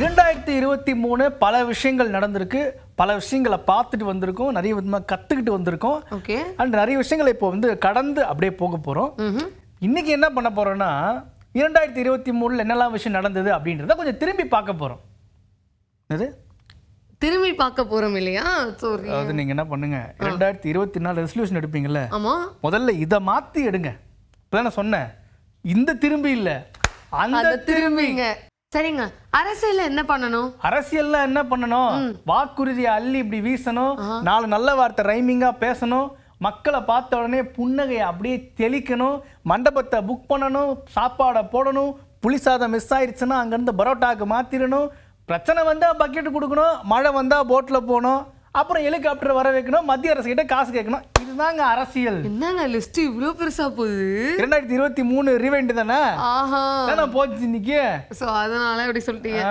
இரண்டாயிரத்தி இருபத்தி மூணு பல விஷயங்கள் நடந்திருக்கு பல விஷயங்களை பார்த்துட்டு வந்திருக்கோம் நிறைய விதமாக கற்றுக்கிட்டு வந்திருக்கோம் ஓகே அண்ட் நிறைய விஷயங்களை இப்போ வந்து கடந்து அப்படியே போக போகிறோம் இன்றைக்கி என்ன பண்ண போகிறோன்னா இரண்டாயிரத்தி இருபத்தி மூணில் என்னெல்லாம் விஷயம் நடந்தது அப்படின்றத கொஞ்சம் திரும்பி பார்க்க போகிறோம் என்னது திரும்பி பார்க்க போறோம் இல்லையா அதாவது நீங்க என்ன பண்ணுங்க ரெண்டாயிரத்தி இருபத்தி நாலு ரெசல்யூஷன் எடுப்பீங்கல்ல ஆமா முதல்ல இதை மாத்தி எடுங்க இப்பதான் நான் சொன்னேன் இந்த திரும்பி இல்ல அந்த திரும்பிங்க சரிங்க அரசியல் என்ன பண்ணணும் அரசியல் என்ன பண்ணணும் வாக்குறுதி அள்ளி இப்படி வீசணும் நாலு நல்ல வார்த்தை ரைமிங்கா பேசணும் மக்களை பார்த்த உடனே புன்னகையை அப்படியே தெளிக்கணும் மண்டபத்தை புக் பண்ணணும் சாப்பாடை போடணும் புளிசாதம் மிஸ் ஆயிடுச்சுன்னா அங்கேருந்து பரோட்டாவுக்கு மாற்றிடணும் பிரச்சனை வந்தால் பக்கெட்டு கொடுக்கணும் மழை வந்தால் போட்டில் போகணும் அப்புறம் ஹெலிகாப்டர் வர வைக்கணும் மத்திய அரசு கிட்ட காசு கேட்கணும் தாங்க அரசியல் என்னங்க லிஸ்ட் இவ்ளோ பெருசா போகுது ரெண்டாயிரத்தி இருபத்தி மூணு ரிவைண்ட் தானே ஆஹா போச்சு இன்னைக்கு சோ அதனால இப்படி சொல்லிட்டீங்க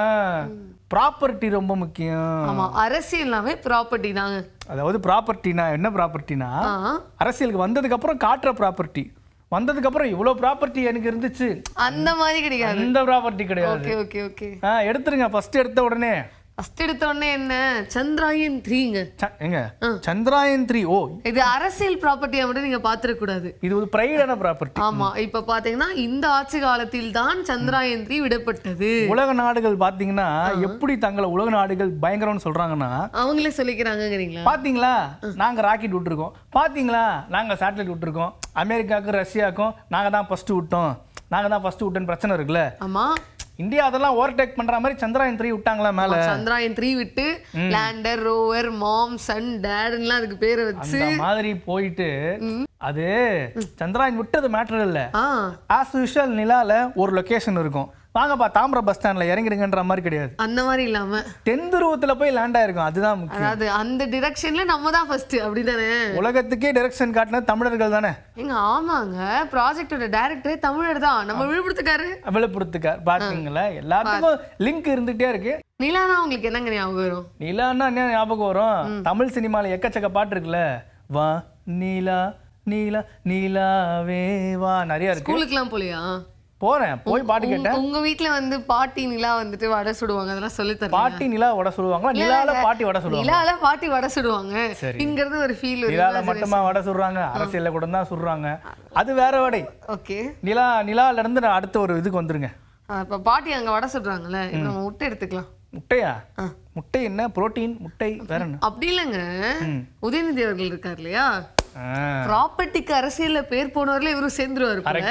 ப்ராப்பர்ட்டி ரொம்ப முக்கியம் ஆமா அரசியல்னாவே ப்ராப்பர்ட்டி தாங்க அதாவது ப்ராப்பர்ட்டினா என்ன ப்ராப்பர்ட்டினா அரசியலுக்கு வந்ததுக்கு அப்புறம் காட்டுற ப்ராப்பர்ட்டி வந்ததுக்கு அப்புறம் இவ்வளவு ப்ராப்பர்ட்டி எனக்கு இருந்துச்சு அந்த மாதிரி கிடையாது இந்த ப்ராப்பர்ட்டி கிடையாது ஓகே ஓகே ஓகே எடுத்துருங்க ஃபர்ஸ்ட் எடுத்த உடனே ஃபர்ஸ்ட் எடுத்தோடனே என்ன சந்திராயன் த்ரீங்க எங்க சந்திராயன் த்ரீ ஓ இது அரசியல் ப்ராப்பர்ட்டியை மட்டும் நீங்க பாத்துடக் கூடாது இது ஒரு பிரைடான ப்ராப்பர்ட்டி ஆமா இப்ப பாத்தீங்கன்னா இந்த ஆட்சி காலத்தில் தான் சந்திராயன் த்ரீ விடப்பட்டது உலக நாடுகள் பாத்தீங்கன்னா எப்படி தங்களை உலக நாடுகள் பயங்கரம்னு சொல்றாங்கன்னா அவங்களே சொல்லிக்கிறாங்கிறீங்களா பாத்தீங்களா நாங்க ராக்கெட் விட்டுருக்கோம் பாத்தீங்களா நாங்க சேட்டலைட் விட்டுருக்கோம் அமெரிக்காவுக்கும் ரஷ்யாவுக்கும் நாங்க தான் ஃபர்ஸ்ட் விட்டோம் நாங்க தான் ஃபர்ஸ்ட் விட்டோன்னு பிரச்சனை இருக்குல்ல ஆமா இந்தியா அதெல்லாம் ஓவர்டேக் பண்ற மாதிரி சந்திராயன் த்ரீ விட்டாங்களா மேல சந்திராயன் த்ரீ விட்டு லேண்டர் ரோவர் மாம் சன் டேட்லாம் அதுக்கு பேரை வச்சு மாதிரி போயிட்டு அது சந்திராயன் விட்டது மேட்டர் இல்ல ஆஸ் யூஷுவல் நிலால ஒரு லொகேஷன் இருக்கும் வாங்கப்பா தாம்பரம் பஸ் ஸ்டாண்ட்ல இறங்கிடுங்கன்ற மாதிரி கிடையாது அந்த மாதிரி இல்லாம தென் துருவத்தில் போய் லேண்ட் ஆயிருக்கும் அதுதான் முக்கியம் அதாவது அந்த டிரெக்ஷன்ல நம்ம தான் ஃபர்ஸ்ட் அப்படிதானே உலகத்துக்கே டிரெக்ஷன் காட்டின தமிழர்கள் தானே எங்க ஆமாங்க ப்ராஜெக்டோட டைரக்டரே தமிழர் தான் நம்ம விழுப்புரத்துக்காரு விழுப்புரத்துக்கார் பாத்தீங்களா எல்லாத்துக்கும் லிங்க் இருந்துகிட்டே இருக்கு நிலானா உங்களுக்கு என்னங்க ஞாபகம் வரும் நிலானா என்ன ஞாபகம் வரும் தமிழ் சினிமால எக்கச்சக்க பாட்டு இருக்குல்ல வா நீலா நீலா நீலாவே வா நிறைய இருக்கு ஸ்கூலுக்குலாம் போலியா போறேன் போய் பாட்டு கேட்டேன் உங்க வீட்ல வந்து பாட்டி நிலா வந்துட்டு வடை சுடுவாங்க அதெல்லாம் சொல்லி தரேன் பாட்டி நிலா வடை சுடுவாங்க நிலால பாட்டி வடை சுடுவாங்க நிலால பாட்டி வடை சுடுவாங்க இங்கிறது ஒரு ஃபீல் நிலால மட்டுமா வடை சுடுறாங்க அரசியல்ல கூட தான் சுடுறாங்க அது வேற வடை ஓகே நிலா நிலால இருந்து நான் அடுத்த ஒரு இதுக்கு வந்துருங்க இப்ப பாட்டி அங்க வடை சுடுறாங்கல்ல நம்ம முட்டை எடுத்துக்கலாம் முட்டையா முட்டை என்ன புரோட்டீன் முட்டை வேற என்ன அப்படி இல்லைங்க உதயநிதி அவர்கள் இருக்கார் இல்லையா ப்ராப்பர்ட்டிக்கு அரசியல பேர் போனவர்ல இவரும் சேர்ந்துருவாரு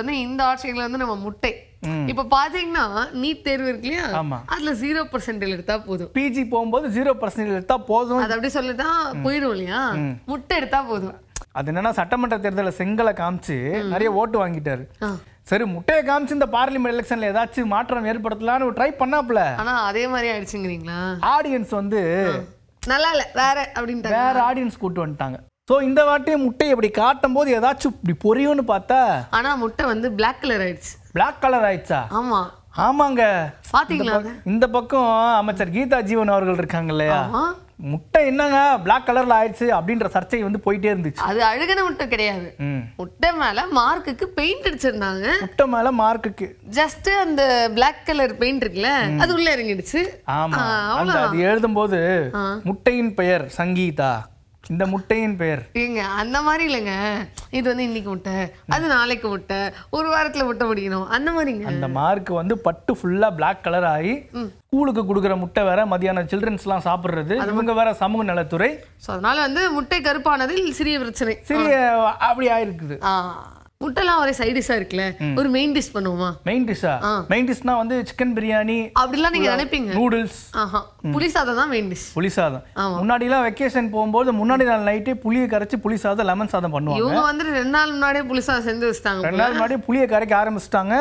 வந்து இந்த ஆட்சிகள் வந்து நம்ம முட்டை இப்ப பாத்தீங்கன்னா நீட் தேர்வு இருக்கு இல்லையா அதுல ஜீரோ பர்சன்டேஜ் எடுத்தா போதும் பிஜி போகும்போது ஜீரோ பர்சன்டேஜ் எடுத்தா போதும் அது அப்படி சொல்லிதான் போயிடும் இல்லையா முட்டை எடுத்தா போதும் அது என்னன்னா சட்டமன்ற தேர்தலில் செங்கலை காமிச்சு நிறைய ஓட்டு வாங்கிட்டாரு சரி முட்டையை காமிச்சு இந்த பார்லிமெண்ட் எலெக்ஷன்ல ஏதாச்சும் மாற்றம் ஏற்படுத்தலாம்னு ட்ரை பண்ணாப்ல ஆனா அதே மாதிரி ஆயிடுச்சுங்கிறீங்களா ஆடியன்ஸ் வந்து நல்லா இல்ல வேற அப்படின்னு வேற ஆடியன்ஸ் கூட்டு வந்துட்டாங்க ஸோ இந்த வாட்டி முட்டை இப்படி காட்டும் போது ஏதாச்சும் இப்படி பொரியும்னு பார்த்தா ஆனால் முட்டை வந்து பிளாக் கலர் ஆயிடுச்சு பிளாக் கலர் ஆயிடுச்சா ஆமாம் ஆமாங்க பாத்தீங்களா இந்த பக்கம் அமைச்சர் கீதா ஜீவன் அவர்கள் இருக்காங்க இல்லையா முட்டை என்னங்க பிளாக் கலர்ல ஆயிடுச்சு அப்படின்ற சர்ச்சை வந்து போயிட்டே இருந்துச்சு அது அழுகின முட்டை கிடையாது முட்டை மேல மார்க்குக்கு பெயிண்ட் அடிச்சிருந்தாங்க முட்டை மேல மார்க்குக்கு ஜஸ்ட் அந்த பிளாக் கலர் பெயிண்ட் இருக்குல்ல அது உள்ள இறங்கிடுச்சு ஆமா அது எழுதும் போது முட்டையின் பெயர் சங்கீதா இந்த முட்டையின் பெயர் ஏங்க அந்த மாதிரி இல்லைங்க இது வந்து இன்னைக்கு முட்டை அது நாளைக்கு முட்டை ஒரு வாரத்துல முட்டை முடிக்கணும் அந்த மாதிரிங்க அந்த மார்க் வந்து பட்டு ஃபுல்லா பிளாக் கலர் ஆகி ஸ்கூலுக்கு கொடுக்குற முட்டை வேற மதியான சில்ட்ரன்ஸ்லாம் சாப்பிட்றது இவங்க வேற சமூக நலத்துறை ஸோ அதனால வந்து முட்டை கருப்பானதில் சிறிய பிரச்சனை சிறிய அப்படி ஆயிருக்குது முட்டைலாம் ஒரே சைட் டிஷ்ஷா இருக்குல்ல ஒரு மெயின் டிஷ் பண்ணுவோமா மெயின் டிஷ்ஷா மெயின் டிஷ்னா வந்து சிக்கன் பிரியாணி அப்படிலாம் நீங்க நினைப்பீங்க நூடுல்ஸ் ஆஹா புளி சாதம் தான் மெயின் டிஷ் புளி சாதம் முன்னாடி எல்லாம் வெக்கேஷன் போகும்போது முன்னாடி நாள் நைட்டே புளியை கரைச்சு புளி சாதம் லெமன் சாதம் பண்ணுவாங்க இவங்க வந்து ரெண்டு நாள் முன்னாடியே புளி சாதம் செஞ்சு வச்சிட்டாங்க ரெண்டு நாள் முன்னாடியே புளியை கரைக்க ஆரம்பிச்சிட்டாங்க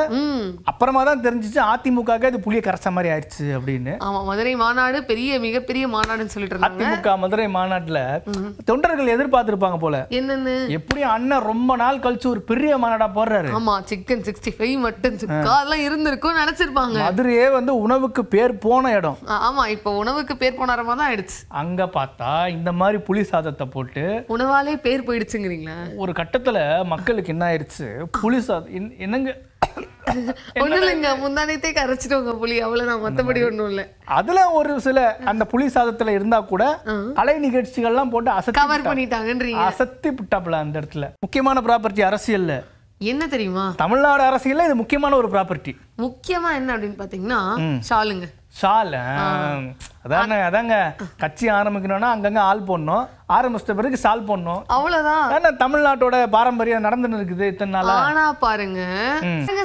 அப்புறமா தான் தெரிஞ்சிச்சு அதிமுக இது புளியை கரைச்ச மாதிரி ஆயிடுச்சு அப்படின்னு ஆமா மதுரை மாநாடு பெரிய மிகப்பெரிய மாநாடுன்னு சொல்லிட்டு இருக்காங்க அதிமுக மதுரை மாநாட்டுல தொண்டர்கள் எதிர்பார்த்திருப்பாங்க போல என்னன்னு எப்படி அண்ணன் ரொம்ப நாள் கழிச்சு ஒரு பெரிய வீடியோ மாநாடா போடுறாரு ஆமா சிக்கன் சிக்ஸ்டி ஃபைவ் மட்டும் சுக்கா அதெல்லாம் இருந்திருக்கும் நினைச்சிருப்பாங்க மதுரையே வந்து உணவுக்கு பேர் போன இடம் ஆமா இப்போ உணவுக்கு பேர் போன இடமா தான் ஆயிடுச்சு அங்க பார்த்தா இந்த மாதிரி புளி சாதத்தை போட்டு உணவாலே பேர் போயிடுச்சுங்கிறீங்களா ஒரு கட்டத்துல மக்களுக்கு என்ன ஆயிடுச்சு புளி சாதம் என்னங்க ஒன்றும் இல்லைங்க முந்தானத்தே புலி புளி நான் மத்தபடி ஒண்ணும் இல்ல அதுல ஒரு சில அந்த புளி சாதத்துல இருந்தா கூட கலை நிகழ்ச்சிகள்லாம் போட்டு அசத்தி கவர் பண்ணிட்டாங்கன்றீங்க அசத்தி விட்டாப்புல அந்த இடத்துல முக்கியமான ப்ராப்பர்ட்டி அரசியல்ல என்ன தெரியுமா தமிழ்நாடு அரசியல்ல இது முக்கியமான ஒரு ப்ராப்பர்ட்டி முக்கியமா என்ன அப்படின்னு பாத்தீங்கன்னா ஷாலுங்க ஷால் அதாங்க அதாங்க கட்சி ஆரம்பிக்கணும்னா அங்கங்க ஆள் போடணும் ஆரம்பிச்ச பிறகு சால் போடணும் அவ்வளவுதான் தமிழ்நாட்டோட பாரம்பரியம் நடந்துன்னு இருக்குது இத்தனை நாள் ஆனா பாருங்க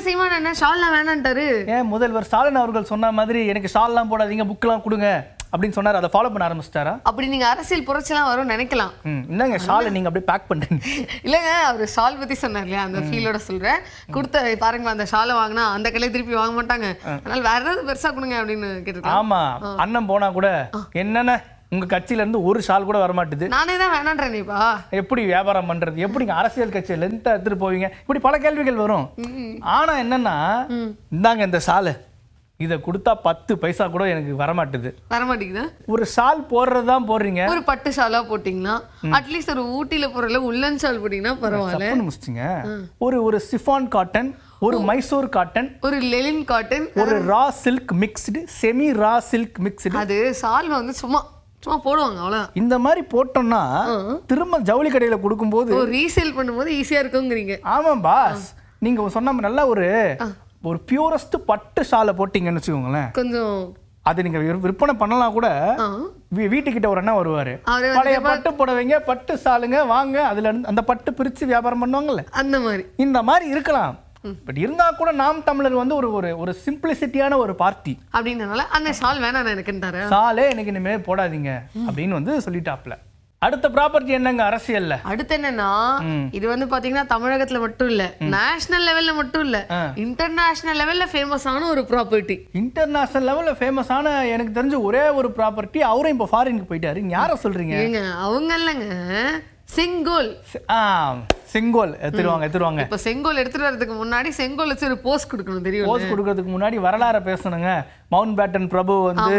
சீமான் என்ன ஷால்லாம் வேணான்ட்டாரு ஏன் முதல்வர் ஸ்டாலின் அவர்கள் சொன்ன மாதிரி எனக்கு ஷால்லாம் போடாதீங்க புக்கெல்லாம் கொடுங்க அப்படின்னு சொன்னார் அதை ஃபாலோ பண்ண ஆரம்பிச்சிட்டாரா அப்படி நீங்க அரசியல் புரட்சிலாம் வரும் நினைக்கலாம் என்னங்க ஷாலை நீங்க அப்படியே பேக் பண்ணுறீங்க இல்லைங்க அவர் ஷால் பத்தி சொன்னார் இல்லையா அந்த ஃபீலோட சொல்றேன் கொடுத்த பாருங்க அந்த ஷால வாங்கினா அந்த கலையை திருப்பி வாங்க மாட்டாங்க அதனால் வேற ஏதாவது பெருசா கொடுங்க அப்படின்னு கேட்டு ஆமா அண்ணன் போனா கூட என்னென்ன உங்க கட்சியில இருந்து ஒரு ஷால் கூட வரமாட்டுது நானே தான் வேணான்றேப்பா எப்படி வியாபாரம் பண்றது எப்படிங்க அரசியல் கட்சியில இருந்து எடுத்துட்டு போவீங்க இப்படி பல கேள்விகள் வரும் ஆனா என்னன்னா இந்தாங்க இந்த ஷாலு இதை கொடுத்தா பத்து பைசா கூட எனக்கு வரமாட்டுது வரமாட்டேங்குதா ஒரு ஷால் போடுறது தான் போடுறீங்க ஒரு பட்டு ஷாலாக போட்டிங்கன்னா அட்லீஸ்ட் ஒரு ஊட்டியில் போடுறதுல உள்ளன் ஷால் போட்டிங்கன்னா பரவாயில்ல முடிச்சிட்டிங்க ஒரு ஒரு சிஃபான் காட்டன் ஒரு மைசூர் காட்டன் ஒரு லெலின் காட்டன் ஒரு raw silk mixed semi raw silk mixed அது ஷால் வந்து சும்மா சும்மா போடுவாங்க அவ்வளோ இந்த மாதிரி போட்டோம்னா திரும்ப ஜவுளி கடையில் கொடுக்கும்போது ரீசேல் பண்ணும்போது ஈஸியாக இருக்குங்கிறீங்க ஆமாம் பாஸ் நீங்கள் சொன்ன நல்லா ஒரு ஒரு பியூரஸ்ட் பட்டு ஷாலை போட்டிங்கன்னு வச்சுக்கோங்களேன் கொஞ்சம் அது நீங்க விற்பனை பண்ணலாம் கூட வீட்டுக்கிட்ட ஒரு அண்ணா வருவாரு பழைய பட்டு புடவைங்க பட்டு சாலுங்க வாங்க அதுல அந்த பட்டு பிரிச்சு வியாபாரம் பண்ணுவாங்கல்ல அந்த மாதிரி இந்த மாதிரி இருக்கலாம் பட் இருந்தா கூட நாம் தமிழர் வந்து ஒரு ஒரு ஒரு சிம்பிளிசிட்டியான ஒரு பார்ட்டி அப்படின்றனால அந்த ஷால் வேணாம் எனக்கு சாலே எனக்கு இனிமே போடாதீங்க அப்படின்னு வந்து சொல்லிட்டாப்ல அடுத்த ப்ராப்பர்ட்டி என்னங்க அரசியல்ல அடுத்து என்னன்னா இது வந்து பாத்தீங்கன்னா தமிழகத்துல மட்டும் இல்ல நேஷனல் லெவல்ல மட்டும் இல்ல இன்டர்நேஷனல் லெவல்ல ஃபேமஸ் ஆன ஒரு ப்ராப்பர்ட்டி இன்டர்நேஷனல் லெவல்ல ஃபேமஸ் ஆன எனக்கு தெரிஞ்ச ஒரே ஒரு ப்ராப்பர்ட்டி அவரும் இப்ப ஃபாரினுக்கு போயிட்டாரு யார சொல்றீங்க ஏங்க அவங்க இல்லைங்க செங்கோல் செங்கோல் எடுத்துருவாங்க எடுத்துருவாங்க இப்போ செங்கோல் எடுத்துட்டு வரதுக்கு முன்னாடி செங்கோல் வச்சு ஒரு போஸ்ட் கொடுக்கணும் தெரியும் போஸ்ட் கொடுக்கறதுக்கு முன்னாடி வரலாறு பேசணுங்க மவுண்ட் பேட்டன் பிரபு வந்து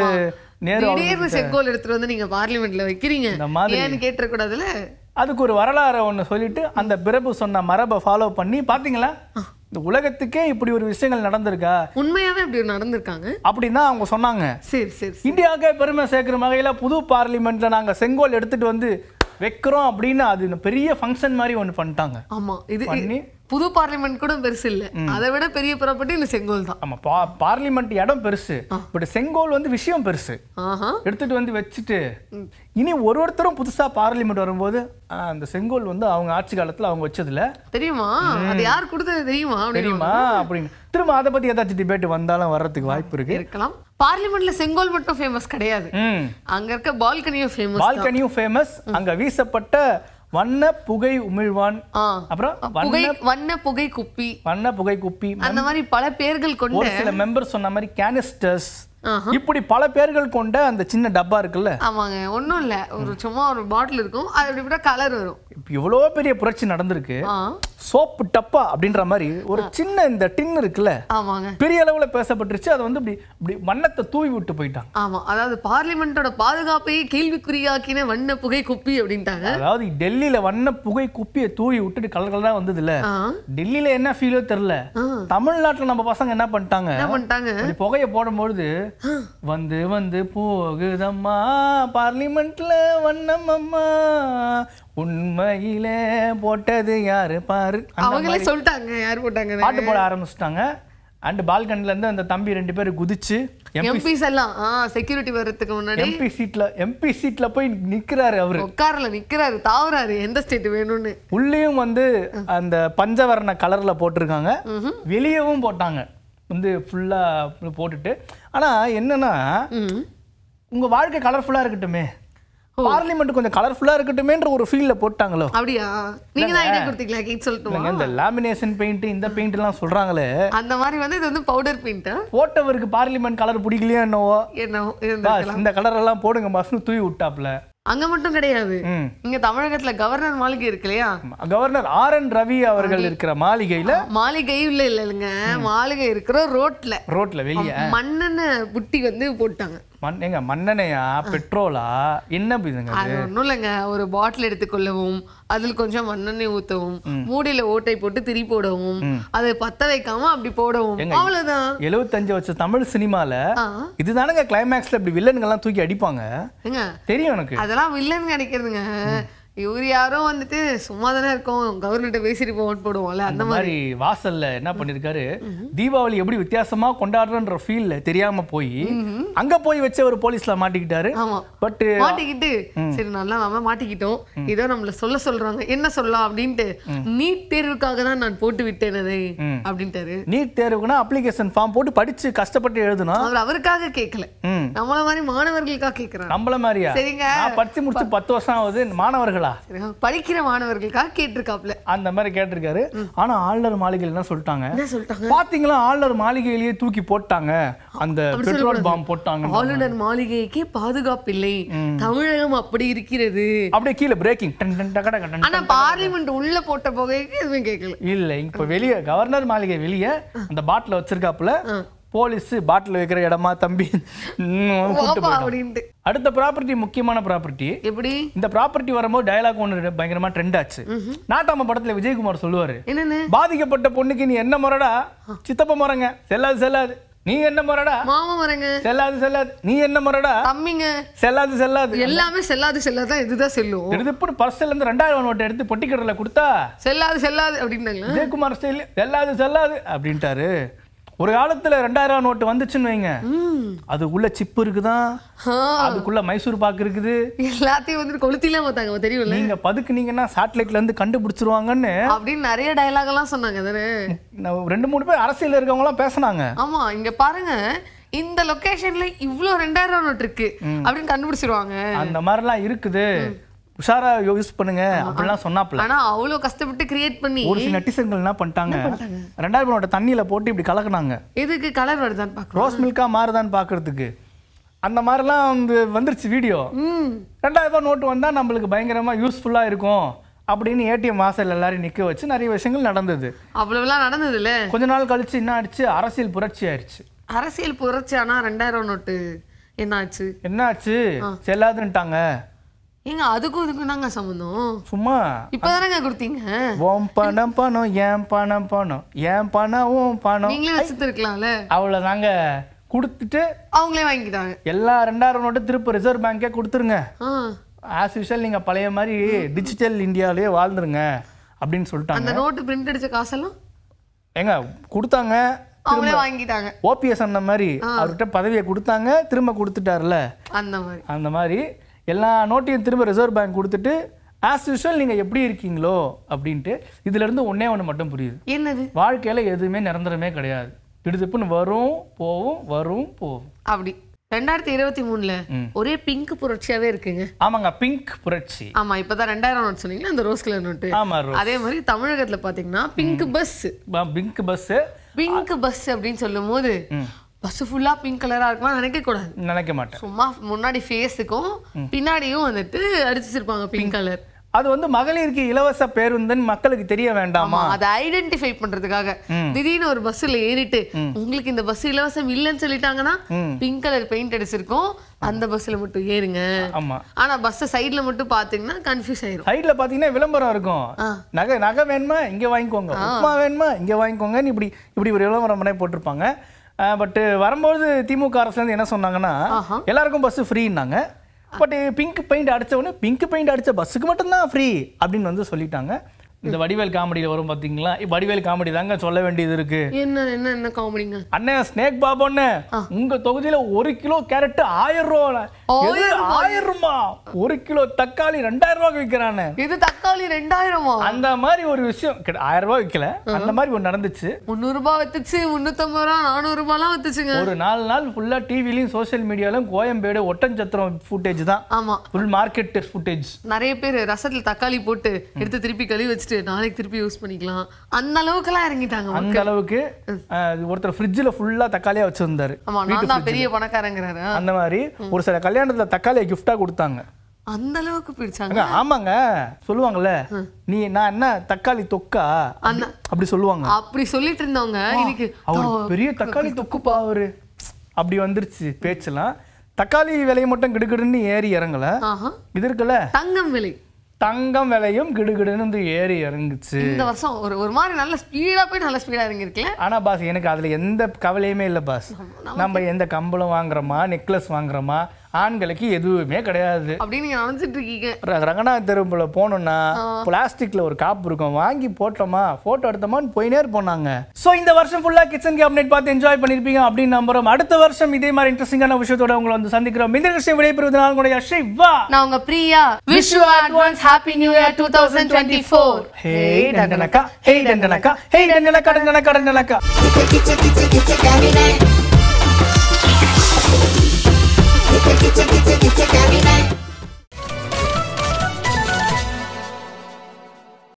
நேரு செங்கோல் எடுத்துட்டு வந்து நீங்க பார்லிமெண்ட்ல வைக்கிறீங்க இந்த ஏன்னு கேட்டிருக்கூடாதுல அதுக்கு ஒரு வரலாறு ஒன்று சொல்லிட்டு அந்த பிரபு சொன்ன மரபை ஃபாலோ பண்ணி பார்த்தீங்களா இந்த உலகத்துக்கே இப்படி ஒரு விஷயங்கள் நடந்திருக்கா உண்மையாவே இப்படி நடந்திருக்காங்க அப்படின்னு அவங்க சொன்னாங்க சரி சரி இந்தியாவுக்கே பெருமை சேர்க்கிற வகையில புது பார்லிமெண்ட்ல நாங்க செங்கோல் எடுத்துட்டு வந்து வைக்கிறோம் அப்படின்னு அது பெரிய ஃபங்க்ஷன் மாதிரி ஒன்று பண்ணிட்டாங்க ஆமா இது புது பார்லிமெண்ட் கூட பெருசு இல்ல அதை விட பெரிய ப்ராப்பர்ட்டி இந்த செங்கோல் தான் ஆமா பார்லிமெண்ட் இடம் பெருசு பட் செங்கோல் வந்து விஷயம் பெருசு எடுத்துட்டு வந்து வச்சுட்டு இனி ஒரு ஒருத்தரும் புதுசா பார்லிமெண்ட் வரும்போது அந்த செங்கோல் வந்து அவங்க ஆட்சி காலத்துல அவங்க வச்சதுல தெரியுமா அது யார் கொடுத்தது தெரியுமா தெரியுமா அப்படின்னு திரும்ப அதை பத்தி ஏதாச்சும் டிபேட் வந்தாலும் வர்றதுக்கு வாய்ப்பு இருக்கு இருக்கலாம் பார்லிமெண்ட்ல செங்கோல் மட்டும் ஃபேமஸ் கிடையாது அங்க இருக்க பால்கனியும் ஃபேமஸ் பால்கனியும் ஃபேமஸ் அங்க வீசப்பட்ட வண்ண புகை உமிழ்வான் அப்புறம் புகை வண்ண புகை குப்பி வண்ண புகை குப்பி அந்த மாதிரி பல பேர்கள் கொண்டு சில மெம்பர் சொன்ன மாதிரி கேனிஸ்டர்ஸ் இப்படி பல பேர்கள் கொண்ட அந்த சின்ன டப்பா இருக்குல்ல ஆமாங்க ஒன்றும் இல்லை ஒரு சும்மா ஒரு பாட்டில் இருக்கும் அது எப்படி கலர் வரும் இவ்வளோ பெரிய புரட்சி நடந்திருக்கு சோப்பு டப்பா அப்படின்ற மாதிரி ஒரு சின்ன இந்த டின் இருக்குல்ல ஆமாங்க பெரிய அளவில் பேசப்பட்டுருச்சு அதை வந்து இப்படி இப்படி வண்ணத்தை தூவி விட்டு போயிட்டாங்க ஆமாம் அதாவது பார்லிமெண்ட்டோட பாதுகாப்பையே கேள்விக்குறியாக்கின வண்ண புகை குப்பி அப்படின்ட்டாங்க அதாவது டெல்லியில வண்ண புகை குப்பியை தூவி விட்டுட்டு கலர் கலராக வந்தது இல்லை டெல்லியில என்ன ஃபீலோ தெரில தமிழ்நாட்டில் நம்ம பசங்க என்ன பண்ணிட்டாங்க என்ன பண்ணிட்டாங்க புகையை போடும்பொழுது வந்து வந்து போகுதம்மா பார்லிமெண்ட்ல வண்ணம் அம்மா உண்மையிலே போட்டது யாரு பாரு அவங்களே சொல்லிட்டாங்க யார் போட்டாங்க பாட்டு போட ஆரம்பிச்சிட்டாங்க அண்ட் பால்கனில இருந்து அந்த தம்பி ரெண்டு பேரும் குதிச்சு எம்பிஸ் எல்லாம் செக்யூரிட்டி வர்றதுக்கு முன்னாடி எம்பி சீட்ல எம்பி சீட்ல போய் நிக்கிறாரு அவரு உட்கார்ல நிக்கிறாரு தாவறாரு எந்த ஸ்டேட் வேணும்னு உள்ளேயும் வந்து அந்த பஞ்சவர்ண கலர்ல போட்டிருக்காங்க வெளியவும் போட்டாங்க வந்து ஃபுல்லாக போட்டுட்டு ஆனால் என்னன்னா உங்கள் வாழ்க்கை கலர்ஃபுல்லாக இருக்கட்டுமே பார்லிமெண்ட் கொஞ்சம் கலர்ஃபுல்லா இருக்கட்டுமேன்ற ஒரு ஃபீல்ல போட்டாங்களோ அப்படியா நீங்க தான் ஐடியா கொடுத்தீங்களா கேக் சொல்லிட்டு இந்த லாமினேஷன் பெயிண்ட் இந்த பெயிண்ட் எல்லாம் சொல்றாங்களே அந்த மாதிரி வந்து இது வந்து பவுடர் பெயிண்ட் போட்டவருக்கு பார்லிமெண்ட் கலர் பிடிக்கலையா என்னவோ என்னவோ இந்த கலர் எல்லாம் போடுங்க பஸ்னு தூவி விட்டாப்ல அங்க மட்டும் கிடையாது இங்க தமிழகத்துல கவர்னர் மாளிகை இருக்கு இல்லையா கவர்னர் ஆர் என் ரவி அவர்கள் இருக்கிற மாளிகையில மாளிகை இல்ல இல்ல இல்லைங்க மாளிகை இருக்கிற ரோட்ல ரோட்ல வெளியே மண்ணெண்ண புட்டி வந்து போட்டாங்க மண் எங்க மண்ணெண்ணையா பெட்ரோலா என்ன இதுங்க அது ஒன்றும் இல்லைங்க ஒரு பாட்டில் எடுத்துக்கொள்ளவும் அதில் கொஞ்சம் மண்ணெண்ணெய் ஊற்றவும் மூடியில் ஓட்டை போட்டு திரி போடவும் அதை பத்த வைக்காம அப்படி போடவும் அவ்வளோதான் எழுபத்தஞ்சு வருஷம் தமிழ் சினிமாவில் இதுதானுங்க கிளைமேக்ஸில் அப்படி வில்லனுங்கெல்லாம் தூக்கி அடிப்பாங்க தெரியும் எனக்கு அதெல்லாம் வில்லன் நினைக்கிறதுங்க இவர் யாரும் வந்துட்டு சும்மா தானே இருக்கோம் கவர்மெண்ட்டை பேசிட்டு போவோம் போடுவோம்ல அந்த மாதிரி வாசல்ல என்ன பண்ணிருக்காரு தீபாவளி எப்படி வித்தியாசமா கொண்டாடுறன்ற ஃபீல்ல தெரியாம போய் அங்க போய் வச்ச ஒரு போலீஸ்ல மாட்டிக்கிட்டாரு பட் மாட்டிக்கிட்டு சரி நல்லா நாம மாட்டிக்கிட்டோம் இதோ நம்மள சொல்ல சொல்றாங்க என்ன சொல்லலாம் அப்படின்ட்டு நீட் தேர்வுக்காக தான் நான் போட்டு விட்டேன் அதை அப்படின்ட்டாரு நீட் தேர்வுக்குனா அப்ளிகேஷன் ஃபார்ம் போட்டு படிச்சு கஷ்டப்பட்டு எழுதணும் அவர் அவருக்காக கேட்கல நம்மள மாதிரி மாணவர்களுக்காக கேட்கிறாங்க நம்மள மாதிரியா சரிங்க படிச்சு முடிச்சு பத்து வருஷம் ஆகுது மாணவர்களா இல்லைங்களா படிக்கிற மாணவர்களுக்காக கேட்டிருக்காப்ல அந்த மாதிரி கேட்டிருக்காரு ஆனா ஆளுநர் மாளிகையில் என்ன சொல்லிட்டாங்க பாத்தீங்களா ஆளுநர் மாளிகையிலேயே தூக்கி போட்டாங்க அந்த பெட்ரோல் பாம் போட்டாங்க ஆளுநர் மாளிகைக்கே பாதுகாப்பு இல்லை தமிழகம் அப்படி இருக்கிறது அப்படியே கீழே பிரேக்கிங் ஆனா பார்லிமெண்ட் உள்ள போட்ட போகைக்கு எதுவும் கேட்கல இல்ல இப்ப வெளியே கவர்னர் மாளிகை வெளியே அந்த பாட்டில் வச்சிருக்காப்புல போலீஸ் பாட்டில் வைக்கிற இடமா தம்பி அப்படின்ட்டு அடுத்த ப்ராப்பர்ட்டி முக்கியமான ப்ராப்பர்ட்டி எப்படி இந்த ப்ராப்பர்ட்டி வரும்போது டயலாக் ஒன்று பயங்கரமா ட்ரெண்ட் ஆச்சு நாட்டாம படத்துல விஜயகுமார் சொல்லுவாரு பாதிக்கப்பட்ட பொண்ணுக்கு நீ என்ன முறடா சித்தப்ப முறங்க செல்லாது செல்லாது நீ என்ன முறடா மாமா முறங்க செல்லாது செல்லாது நீ என்ன முறடா தம்பிங்க செல்லாது செல்லாது எல்லாமே செல்லாது செல்லாது இதுதான் செல்லும் எடுத்து பர்சல்ல இருந்து ரெண்டாயிரம் நோட்டை எடுத்து பொட்டிக்கடல கொடுத்தா செல்லாது செல்லாது அப்படின்னாங்க விஜயகுமார் செல்லாது செல்லாது அப்படின்ட்டாரு ஒரு காலத்துல ரெண்டாயிரம் நோட்டு வந்துச்சுன்னு வைங்க அது உள்ள சிப்பு இருக்குதான் அதுக்குள்ள மைசூர் பாக்கு இருக்குது எல்லாத்தையும் வந்து கொளுத்திலாம் பார்த்தாங்க தெரியும் நீங்க பதுக்குனீங்கன்னா சேட்டலைட்ல இருந்து கண்டுபிடிச்சிருவாங்கன்னு அப்படின்னு நிறைய டைலாக் எல்லாம் சொன்னாங்க தானே ரெண்டு மூணு பேர் அரசியல் இருக்கவங்க எல்லாம் பேசினாங்க ஆமா இங்க பாருங்க இந்த லொகேஷன்ல இவ்வளவு ரெண்டாயிரம் நோட்டு இருக்கு அப்படின்னு கண்டுபிடிச்சிருவாங்க அந்த மாதிரிலாம் இருக்குது உஷாரா யூஸ் பண்ணுங்க அப்படிலாம் சொன்னாப்ல ஆனா அவ்வளவு கஷ்டப்பட்டு கிரியேட் பண்ணி ஒரு சில நெட்டிசன்கள் என்ன பண்ணிட்டாங்க ரெண்டாயிரம் ரூபாய் தண்ணியில போட்டு இப்படி கலக்குனாங்க எதுக்கு கலர் வருதான்னு பார்க்க ரோஸ் மில்கா மாறுதான்னு பாக்குறதுக்கு அந்த மாதிரிலாம் வந்து வந்துருச்சு வீடியோ ரெண்டாயிரம் ரூபாய் நோட்டு வந்தால் நம்மளுக்கு பயங்கரமாக யூஸ்ஃபுல்லாக இருக்கும் அப்படின்னு ஏடிஎம் வாசல் எல்லாரையும் நிற்க வச்சு நிறைய விஷயங்கள் நடந்தது அவ்வளவுலாம் நடந்தது இல்லை கொஞ்ச நாள் கழிச்சு என்ன ஆயிடுச்சு அரசியல் புரட்சி ஆயிடுச்சு அரசியல் புரட்சி ஆனால் ரெண்டாயிரம் நோட்டு என்ன ஆச்சு என்ன ஆச்சு செல்லாதுன்ட்டாங்க ஏங்க அதுக்கும் இதுக்கும் தாங்க சம்மந்தம் சும்மா இப்பதானங்க கொடுத்தீங்க உன் பணம் பணம் என் பணம் பணம் என் பணம் உன் பணம் நீங்களே வச்சுருக்கலாம்ல அவ்வளோதாங்க கொடுத்துட்டு அவங்களே வாங்கிட்டாங்க எல்லா ரெண்டாயிரம் நோட்டு திருப்பி ரிசர்வ் பேங்கே கொடுத்துருங்க ஆஸ் யூஷுவல் நீங்கள் பழைய மாதிரி டிஜிட்டல் இந்தியாவிலேயே வாழ்ந்துருங்க அப்படின்னு சொல்லிட்டாங்க அந்த நோட்டு பிரிண்ட் அடிச்ச காசெல்லாம் ஏங்க கொடுத்தாங்க அவங்களே வாங்கிட்டாங்க ஓபிஎஸ் அந்த மாதிரி அவர்கிட்ட பதவியை கொடுத்தாங்க திரும்ப கொடுத்துட்டாருல அந்த மாதிரி அந்த மாதிரி எல்லா நோட்டையும் திரும்ப ரிசர்வ் பேங்க் கொடுத்துட்டு ஆஸ் யூஷுவல் நீங்க எப்படி இருக்கீங்களோ அப்படின்ட்டு இருந்து ஒன்னே ஒண்ணு மட்டும் புரியுது என்னது வாழ்க்கையில எதுவுமே நிரந்தரமே கிடையாது திடுதிப்புன்னு வரும் போவும் வரும் போவும் அப்படி ரெண்டாயிரத்தி இருபத்தி மூணுல ஒரே பிங்க் புரட்சியாவே இருக்குங்க ஆமாங்க பிங்க் புரட்சி ஆமா இப்பதான் ரெண்டாயிரம் நோட் சொன்னீங்களா அந்த ரோஸ் கலர் நோட்டு ஆமா அதே மாதிரி தமிழகத்துல பாத்தீங்கன்னா pink bus pink bus pink bus அப்படின்னு சொல்லும் போது பஸ் ஃபுல்லாக பிங்க் கலராக இருக்குமா நினைக்கக்கூடாது நினைக்க மாட்டேன் சும்மா முன்னாடி ஃபேஸுக்கும் பின்னாடியும் வந்துட்டு அடிச்சிருப்பாங்க பிங்க் கலர் அது வந்து மகளிருக்கு இலவச பேருந்துன்னு மக்களுக்கு தெரிய வேண்டாமா அதை ஐடென்டிஃபை பண்றதுக்காக திடீர்னு ஒரு பஸ்ல ஏறிட்டு உங்களுக்கு இந்த பஸ் இலவசம் இல்லைன்னு சொல்லிட்டாங்கன்னா பிங்க் கலர் பெயிண்ட் அடிச்சிருக்கோம் அந்த பஸ்ல மட்டும் ஏறுங்க ஆமா ஆனா பஸ் சைடுல மட்டும் பாத்தீங்கன்னா கன்ஃபியூஸ் ஆயிரும் சைடுல பாத்தீங்கன்னா விளம்பரம் இருக்கும் நகை நகை வேணுமா இங்க வாங்கிக்கோங்க உப்புமா வேணுமா இங்க வாங்கிக்கோங்கன்னு இப்படி இப்படி ஒரு விளம்பரம் பண்ணி போட்டிருப்பாங்க பட்டு வரும்போது திமுக அரசுலேருந்து என்ன சொன்னாங்கன்னா எல்லாருக்கும் பஸ்ஸு ஃப்ரீன்னாங்க பட் பிங்க் பெயிண்ட் அடித்த உடனே பிங்க் பெயிண்ட் அடித்த பஸ்ஸுக்கு மட்டும்தான் ஃப்ரீ அப்படின்னு வந்து சொல்லிட்டாங்க இந்த வடிவேல் காமெடியில் வரும் பார்த்தீங்களா வடிவேல் காமெடி தாங்க சொல்ல வேண்டியது இருக்கு என்ன என்ன என்ன காமெடிங்க அண்ணன் ஸ்னேக் பாபோன்னு உங்கள் தொகுதியில் ஒரு கிலோ கேரட்டு ஆயிரம் ரூபா ஆயிரமா ஒரு கிலோ தக்காளி ரெண்டாயிரம் ரூபாய் விற்கிறானு இது தக்காளி ரெண்டாயிரம் அந்த மாதிரி ஒரு விஷயம் ஆயிரம் ரூபாய் விற்கல அந்த மாதிரி ஒன்று நடந்துச்சு முந்நூறு ரூபாய் வித்துச்சு முந்நூத்தம்பது ரூபா நானூறு ரூபாய்லாம் வித்துச்சுங்க ஒரு நாலு நாள் ஃபுல்லா டிவிலையும் சோசியல் மீடியாலயும் கோயம்பேடு ஒட்டஞ்சத்திரம் ஃபுட்டேஜ் தான் ஆமா ஃபுல் மார்க்கெட் ஃபுட்டேஜ் நிறைய பேர் ரசத்துல தக்காளி போட்டு எடுத்து திருப்பி கழுவி வச்சுட்டு நாளைக்கு திருப்பி யூஸ் பண்ணிக்கலாம் அந்த அளவுக்கு எல்லாம் இறங்கிட்டாங்க அந்த அளவுக்கு ஒருத்தர் ஃப்ரிட்ஜில் ஃபுல்லா தக்காளியா வச்சிருந்தாரு ஆமா நான் பெரிய பணக்காரங்கிறாரு அந்த மாதிரி ஒரு சில கல்யாணம் கல்யாணத்துல தக்காளியை கிஃப்டா கொடுத்தாங்க அந்த அளவுக்கு பிடிச்சாங்க ஆமாங்க சொல்லுவாங்கல்ல நீ நான் என்ன தக்காளி தொக்கா அப்படி சொல்லுவாங்க அப்படி சொல்லிட்டு இருந்தவங்க இன்னைக்கு அவர் பெரிய தக்காளி தொக்குப்பா அவரு அப்படி வந்துருச்சு பேச்செல்லாம் தக்காளி விலை மட்டும் கிடுகிடுன்னு ஏறி இறங்கல இது இருக்குல்ல தங்கம் விலை தங்கம் விலையும் கிடுகிடுன்னு ஏறி இறங்குச்சு இந்த வருஷம் ஒரு ஒரு மாதிரி நல்ல ஸ்பீடா போய் நல்ல ஸ்பீடா இறங்கிருக்கல ஆனா பாஸ் எனக்கு அதுல எந்த கவலையுமே இல்ல பாஸ் நம்ம எந்த கம்பளம் வாங்குறோமா நெக்லஸ் வாங்குறோமா ஆண்களுக்கு எதுவுமே கிடையாது அப்படின்னு நீங்கள் நினச்சிட்டு இருக்கீங்க ரங்கநாத் தெருவில் போனோம்னா பிளாஸ்டிக்ல ஒரு காப்பு இருக்கும் வாங்கி போட்டோமா ஃபோட்டோ எடுத்தோமான்னு போயினே போனாங்க ஸோ இந்த வருஷம் ஃபுல்லாக கிச்சன் கேபினெட் பார்த்து என்ஜாய் பண்ணிருப்பீங்க அப்படின்னு நம்புறோம் அடுத்த வருஷம் இதே மாதிரி இன்ட்ரெஸ்டிங்கான விஷயத்தோட உங்களை வந்து சந்திக்கிறோம் இந்த விஷயம் விடைபெறுவது நான் அஷை வா நான் உங்க Priya wish you advance happy new year two thousand twenty four hey டண்டனக்கா ஹே டண்டனக்கா ஹே டண்டனக்கா டண்டனக்கா டண்டனக்கா Take it, take it, take it, take it, carry back.